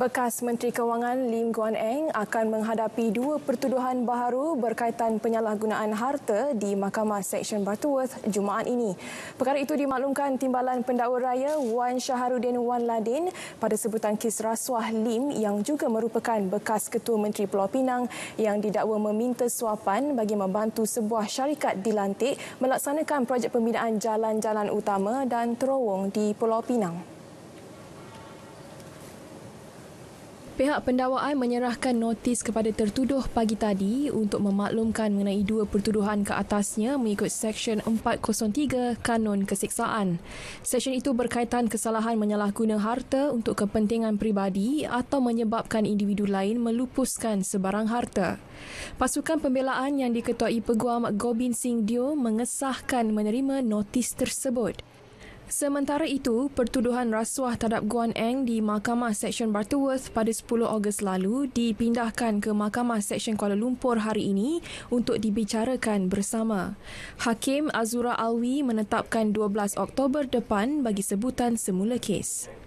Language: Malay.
Bekas Menteri Kewangan Lim Guan Eng akan menghadapi dua pertuduhan baharu berkaitan penyalahgunaan harta di Mahkamah Seksyen Butterworth Jumaat ini. Perkara itu dimaklumkan Timbalan Pendakwa Raya Wan Shaharudin Wan Ladin pada sebutan kes rasuah Lim yang juga merupakan bekas Ketua Menteri Pulau Pinang yang didakwa meminta suapan bagi membantu sebuah syarikat dilantik melaksanakan projek pembinaan jalan-jalan utama dan terowong di Pulau Pinang. pihak pendawaan menyerahkan notis kepada tertuduh pagi tadi untuk memaklumkan mengenai dua pertuduhan ke atasnya mengikut Seksyen 403 Kanun Kesiksaan. Seksyen itu berkaitan kesalahan menyalahguna harta untuk kepentingan peribadi atau menyebabkan individu lain melupuskan sebarang harta. Pasukan pembelaan yang diketuai Peguam Gobin Singh Dio mengesahkan menerima notis tersebut. Sementara itu, pertuduhan rasuah terhadap Guan Eng di Mahkamah Seksyen Butterworth pada 10 Ogos lalu dipindahkan ke Mahkamah Seksyen Kuala Lumpur hari ini untuk dibicarakan bersama. Hakim Azura Alwi menetapkan 12 Oktober depan bagi sebutan semula kes.